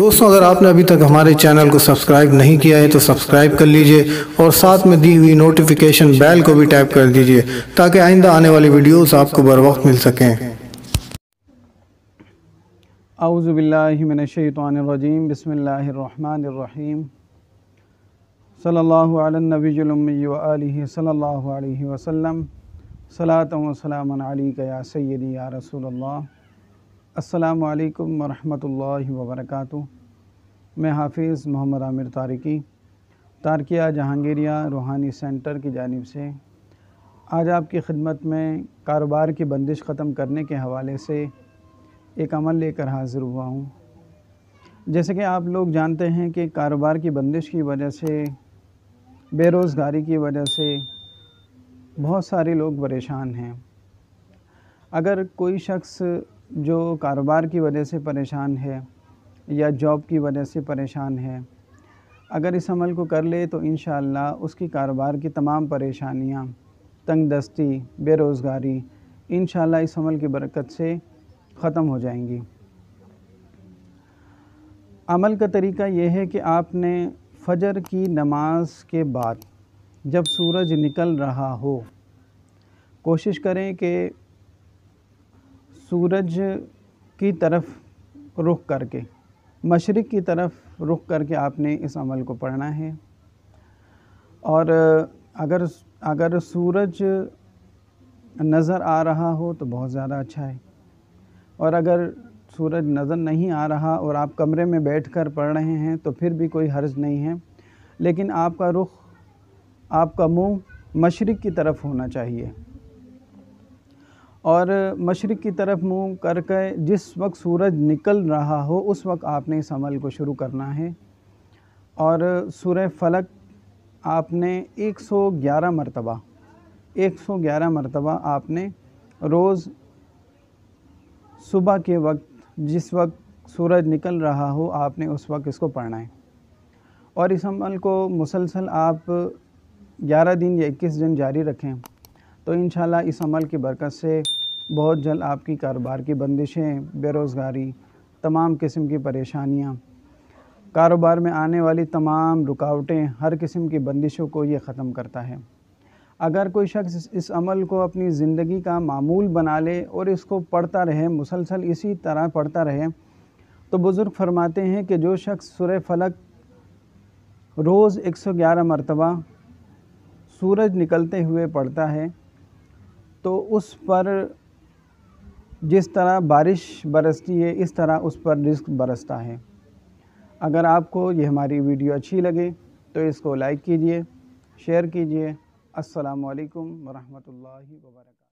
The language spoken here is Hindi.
दोस्तों अगर आपने अभी तक हमारे चैनल को सब्सक्राइब नहीं किया है तो सब्सक्राइब कर लीजिए और साथ में दी हुई नोटिफिकेशन बेल को भी टैप कर दीजिए ताकि आइंदा आने वाली वीडियोस आपको बर वक्त मिल सकें आउज़बिल्लिमिनशैतरजीम बसमीम सल्लल्लाहु अलैहि नबी व वसल्लम व सलाम अलैका या सय्यदी या असलकम वालेकुम वरहमतुल्लाहि वबरकातु मैं हाफिज़ मोहम्मद आमिर तारिकी तारकिया जहांगीरिया रूहानी सेंटर की जानब से आज आपकी खिदमत में कारोबार की बंदिश ख़त्म करने के हवाले से एक अमल लेकर हाज़िर हुआ हूँ जैसे कि आप लोग जानते हैं कि कारोबार की बंदिश की वजह से बेरोज़गारी की वजह से बहुत सारे लोग परेशान हैं अगर कोई शख्स जो कारोबार की वजह से परेशान है या जॉब की वजह से परेशान है अगर इस अमल को कर ले तो इन उसकी कारोबार की तमाम परेशानियाँ तंग दस्ती बेरोज़गारी इन इस अमल की बरकत से ख़त्म हो जाएंगी अमल का तरीका यह है कि आपने फजर की नमाज के बाद जब सूरज निकल रहा हो कोशिश करें कि सूरज की तरफ रुख करके मशरक़ की तरफ रुख करके आपने इस अमल को पढ़ना है और अगर अगर सूरज नज़र आ रहा हो तो बहुत ज़्यादा अच्छा है और अगर सूरज नज़र नहीं आ रहा और आप कमरे में बैठकर पढ़ रहे हैं तो फिर भी कोई हर्ज नहीं है लेकिन आपका रुख आपका मुंह मशरक़ की तरफ होना चाहिए और मशरक़ की तरफ मुंह करके जिस वक्त सूरज निकल रहा हो उस वक्त आपने इस अमल को शुरू करना है और सूर्य फलक आपने 111 मरतबा 111 मरतबा आपने रोज़ सुबह के वक्त जिस वक्त सूरज निकल रहा हो आपने उस वक्त इसको पढ़ना है और इस अमल को मुसलसल आप 11 दिन या 21 दिन जारी रखें तो इन इस अमल की बरकत से बहुत जल्द आपकी कारोबार की बंदिशें बेरोज़गारी तमाम किस्म की परेशानियाँ कारोबार में आने वाली तमाम रुकावटें हर किस्म की बंदिशों को ये ख़त्म करता है अगर कोई शख्स इस अमल को अपनी ज़िंदगी का मामूल बना ले और इसको पढ़ता रहे मुसलसल इसी तरह पढ़ता रहे तो बुज़ुर्ग फरमाते हैं कि जो शख्स सुर फलक रोज़ 111 मरतबा सूरज निकलते हुए पढ़ता है तो उस पर जिस तरह बारिश बरसती है इस तरह उस पर रिस्क बरसता है अगर आपको ये हमारी वीडियो अच्छी लगे तो इसको लाइक कीजिए शेयर कीजिए अस्सलाम वालेकुम वरहमतुल्लाहि वबरकatuh